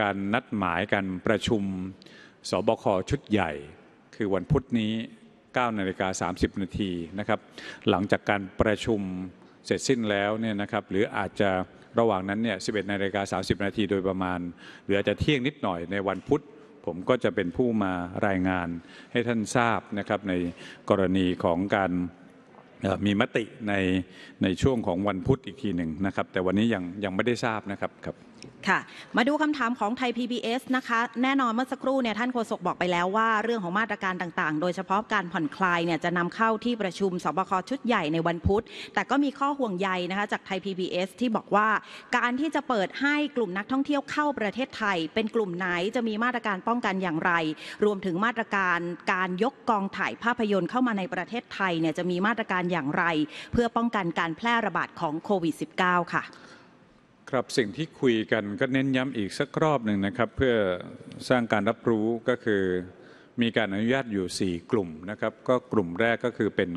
การนัดหมายการประชุมสบคชุดใหญ่ คือวันพุธนี้9นาฬิกา30นาทีนะครับ หลังจากการประชุมเสร็จสิ้นแล้วเนี่ยนะครับ หรืออาจจะระหว่างนั้นเนี่ย11นาฬิกา30นาทีโดยประมาณ หรืออาจจะเที่ยงนิดหน่อยในวันพุธผมก็จะเป็นผู้มารายงานให้ท่านทราบนะครับ ในกรณีของการมีมติในในช่วงของวันพุธอีกทีหนึ่งนะครับ แต่วันนี้ยังยังไม่ได้ทราบนะครับครับค่ะมาดูคำถามของไทย PBS นะคะ แน่นอนเมื่อสักครู่เนี่ยท่านโฆษกบอกไปแล้วว่า เรื่องของมาตรการต่างๆ โดยเฉพาะการผ่อนคลายเนี่ยจะนำเข้าที่ประชุมสบคชุดใหญ่ในวันพุธ แต่ก็มีข้อห่วงใยนะคะจากไทย PBS ที่บอกว่าการที่จะเปิดให้กลุ่มนักท่องเที่ยวเข้าประเทศไทย เป็นกลุ่มไหนจะมีมาตรการป้องกันอย่างไร รวมถึงมาตรการการยกกองถ่ายภาพยนตร์เข้ามาในประเทศไทยเนี่ยจะมีมาตรการอย่างไร เพื่อป้องกันการแพร่ระบาดของโควิด -19 ค่ะครับสิ่งที่คุยกันก็เน้นย้ำอีกสักรอบหนึ่งนะครับเพื่อสร้างการรับรู้ก็คือ มีการอนุญาตอยู่ 4 กลุ่มนะครับ ก็กลุ่มแรกก็คือเป็น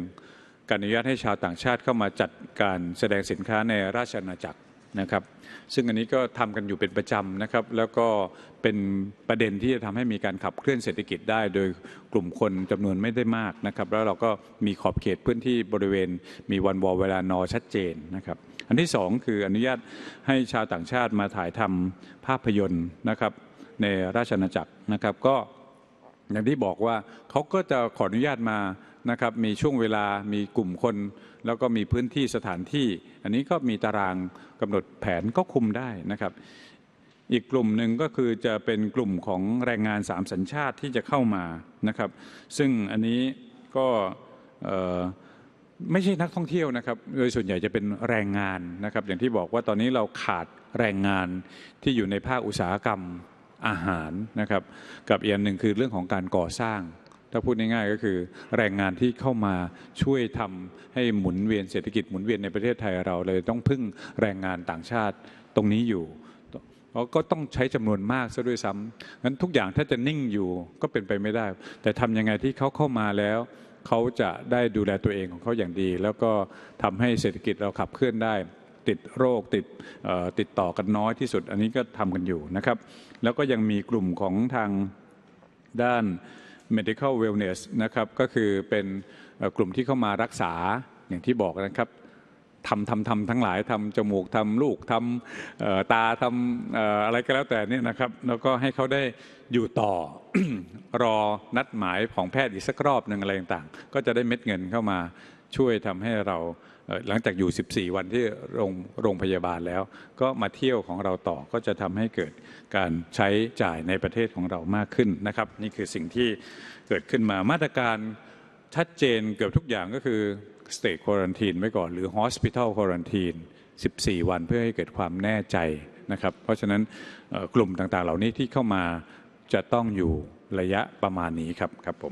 การอนุญาตให้ชาวต่างชาติเข้ามาจัดการแสดงสินค้าในราชอาณาจักรนะครับซึ่งอันนี้ก็ทำกันอยู่เป็นประจำนะครับแล้วก็เป็นประเด็นที่จะทำให้มีการขับเคลื่อนเศรษฐกิจได้โดยกลุ่มคนจำนวนไม่ได้มากนะครับแล้วเราก็มีขอบเขตพื้นที่บริเวณมีวันวอเวลานอชัดเจนนะครับอันที่ 2 คืออนุญาตให้ชาวต่างชาติมาถ่ายทำภาพยนตร์นะครับในราชอาณาจักรนะครับก็อย่างที่บอกว่าเขาก็จะขออนุญาตมานะครับมีช่วงเวลามีกลุ่มคน แล้วก็มีพื้นที่สถานที่ อันนี้ก็มีตารางกำหนดแผนก็คุมได้นะครับอีกกลุ่มหนึ่งก็คือจะเป็นกลุ่มของแรงงานสามสัญชาติที่จะเข้ามานะครับซึ่งอันนี้ก็ไม่ใช่นักท่องเที่ยวนะครับโดยส่วนใหญ่จะเป็นแรงงานนะครับอย่างที่บอกว่าตอนนี้เราขาดแรงงานที่อยู่ในภาคอุตสาหกรรมอาหารนะครับ กับอีกอันหนึ่งคือเรื่องของการก่อสร้าง ถ้าพูดง่ายๆก็คือแรงงานที่เข้ามาช่วยทำให้หมุนเวียนเศรษฐกิจหมุนเวียนในประเทศไทยเราเลยต้องพึ่งแรงงานต่างชาติตรงนี้อยู่เราก็ต้องใช้จำนวนมากซะด้วยซ้ำงั้นทุกอย่างถ้าจะนิ่งอยู่ก็เป็นไปไม่ได้ แต่ทำยังไงที่เขาเข้ามาแล้วเขาจะได้ดูแลตัวเองของเขาอย่างดี แล้วก็ทำให้เศรษฐกิจเราขับเคลื่อนได้ติดโรคติดติดต่อกันน้อยที่สุดอันนี้ก็ทำกันอยู่นะครับ แล้วก็ยังมีกลุ่มของทางด้าน medical wellness นะครับก็คือเป็นกลุ่มที่เข้ามารักษาอย่างที่บอกนะครับทำทำทำทั้งหลายทำจมูกทำลูกทำตาทำอะไรก็แล้วแต่นี่นะครับแล้วก็ให้เขาได้อยู่ต่อรอนัดหมายของแพทย์อีกสักรอบหนึ่งอะไรต่างๆ ก็จะได้เม็ดเงินเข้ามาช่วยทำให้เราหลังจากอยู่ 14 วันที่โรงโรงพยาบาลแล้วก็มาเที่ยวของเราต่อก็จะทำให้เกิดการใช้จ่ายในประเทศของเรามากขึ้นนะครับ นี่คือสิ่งที่เกิดขึ้นมามาตรการชัดเจนเกือบทุกอย่างก็คือ State Quarantine ไว้ก่อนหรือ Hospital Quarantine 14 วันเพื่อให้เกิดความแน่ใจนะครับ เพราะฉะนั้นกลุ่มต่างๆเหล่านี้ที่เข้ามาจะต้องอยู่ระยะประมาณนี้ครับครับผม